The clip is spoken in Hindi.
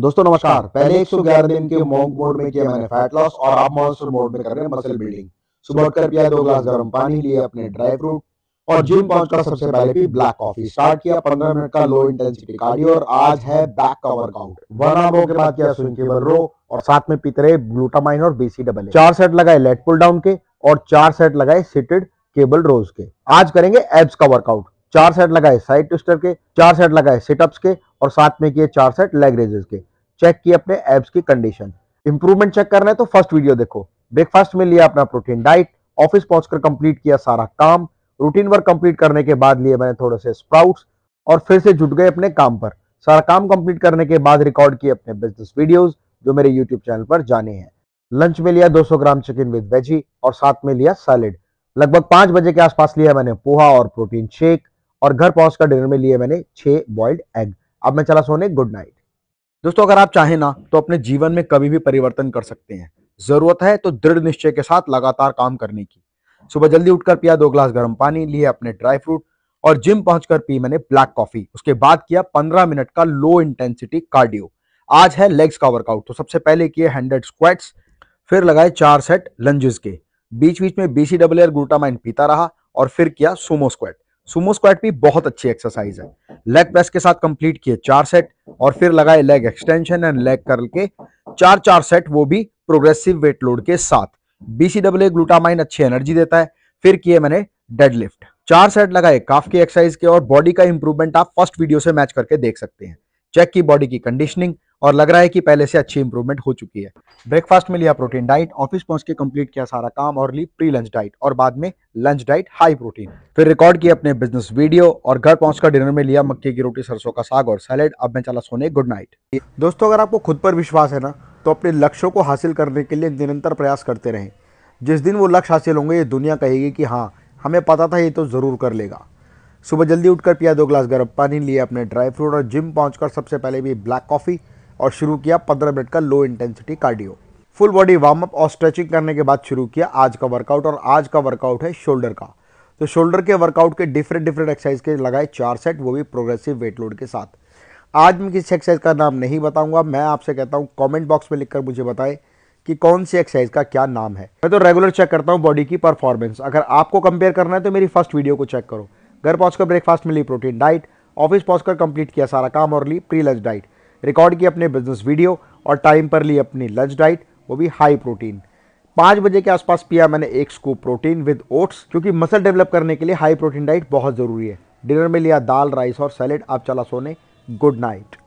दोस्तों नमस्कार पहले 111 दिन के मॉन्क मोड में किया मैंने फैट लॉस और आप मॉन्सून मोड में कर रहे हैं मसल बिल्डिंग सुबह उठकर पिया दो ग्लास गर्म पानी लिए अपने ड्राई फ्रूट और जिम पहुंचकर सबसे पहले भी ब्लैक कॉफी स्टार्ट किया 15 मिनट का लो इंटेंसिटी कार्डियो और आज है बैक का वर्कआउट वन आवर के बाद किया स्विंग केबल रो और साथ में पीते रहे ग्लूटामाइन और बीसी डबल चार सेट लगाए लेट पुल डाउन के और चार सेट लगाए सिटेड केबल रोज के आज करेंगे एब्स का वर्कआउट चार सेट लगाए साइड ट्विस्टर के चार सेट लगाए सिटअप्स के और साथ में किए चार सेट लेग रेजेस के चेक किए अपने एब्स की कंडीशन इंप्रूवमेंट चेक करना है तो फर्स्ट वीडियो देखो ब्रेकफास्ट में लिया अपना प्रोटीन डाइट ऑफिस पहुंचकर कंप्लीट किया सारा काम रूटीन वर्क कंप्लीट करने के बाद लिए मैंने थोड़े से स्प्राउट्स और फिर से जुट गए अपने काम पर सारा काम कंप्लीट करने के बाद रिकॉर्ड किए अपने बिजनेस वीडियोस जो मेरे यूट्यूब चैनल पर जाने हैं लंच में लिया 200 ग्राम चिकन विद वेजी और साथ में लिया सैलेड लगभग पांच बजे के आसपास लिया मैंने पोहा और प्रोटीन शेक और घर पहुंचकर डिनर में लिए मैंने छह बॉइल्ड एग अब मैं चला सोने गुड नाइट दोस्तों अगर आप चाहें ना तो अपने जीवन में कभी भी परिवर्तन कर सकते हैं जरूरत है तो दृढ़ निश्चय के साथ लगातार काम करने की सुबह जल्दी उठकर पिया दो ग्लास गर्म पानी लिए अपने ड्राई फ्रूट और जिम पहुंचकर पी मैंने ब्लैक कॉफी उसके बाद किया पंद्रह मिनट का लो इंटेंसिटी कार्डियो आज है लेग्स का वर्कआउट तो सबसे पहले किए हंड्रेड स्क्वाट्स फिर लगाए चार सेट लंजेस के बीच बीच में बीसी डबल ग्लूटामाइन पीता रहा और फिर किया सोमो स्क्वाट सुमो स्क्वाट भी बहुत अच्छी एक्सरसाइज है लेग प्रेस के साथ कंप्लीट किए चार सेट और फिर लगाए leg extension and leg curl के चार चार सेट वो भी प्रोग्रेसिव वेट लोड के साथ बीसीडब्ल्यू ग्लूटामाइन अच्छी एनर्जी देता है फिर किए मैंने डेडलिफ्ट चार सेट लगाए काफ की एक्सरसाइज के और बॉडी का इंप्रूवमेंट आप फर्स्ट वीडियो से मैच करके देख सकते हैं चेक की बॉडी की कंडीशनिंग और लग रहा है कि पहले से अच्छी इंप्रूवमेंट हो चुकी है ब्रेकफास्ट में लिया प्रोटीन डाइट ऑफिस पहुंच के कंप्लीट किया सारा काम और ली प्री लंच डाइट और बाद में लंच डाइट हाई प्रोटीन फिर रिकॉर्ड किया अपने बिजनेस वीडियो और घर पहुंचकर डिनर में लिया मक्के की रोटी सरसों का साग और सैलेड अब मैं चला सोने गुड नाइट दोस्तों अगर आपको खुद पर विश्वास है ना तो अपने लक्ष्यों को हासिल करने के लिए निरंतर प्रयास करते रहें जिस दिन वो लक्ष्य हासिल होंगे ये दुनिया कहेगी कि हाँ हमें पता था ये तो ज़रूर कर लेगा सुबह जल्दी उठकर पिया दो ग्लास गर्म पानी लिया अपने ड्राई फ्रूट और जिम पहुंचकर सबसे पहले भी ब्लैक कॉफ़ी और शुरू किया पंद्रह मिनट का low intensity cardio full body warm up और स्ट्रेचिंग करने के बाद शुरू किया आज का वर्कआउट और आज का वर्कआउट है शोल्डर का तो शोल्डर के वर्कआउट के डिफरेंट डिफरेंट एक्सरसाइज के लगाए चार सेट वो भी प्रोग्रेसिव वेट लोड के साथ आज मैं किसी एक्सरसाइज का नाम नहीं बताऊंगा मैं आपसे कहता हूँ कमेंट बॉक्स में लिखकर मुझे बताएं कि कौन सी एक्सरसाइज का क्या नाम है मैं तो रेगुलर चेक करता हूँ बॉडी की परफॉर्मेंस अगर आपको कंपेयर करना है तो मेरी फर्स्ट वीडियो को चेक करो घर पहुंचकर ब्रेकफास्ट में ली प्रोटीन डाइट ऑफिस पहुंचकर कंप्लीट किया सारा काम और ली प्री लंच डाइट रिकॉर्ड किए अपने बिजनेस वीडियो और टाइम पर ली अपनी लंच डाइट वो भी हाई प्रोटीन पाँच बजे के आसपास पिया मैंने एक स्कूप प्रोटीन विद ओट्स क्योंकि मसल डेवलप करने के लिए हाई प्रोटीन डाइट बहुत ज़रूरी है डिनर में लिया दाल राइस और सैलेड आप चला सोने गुड नाइट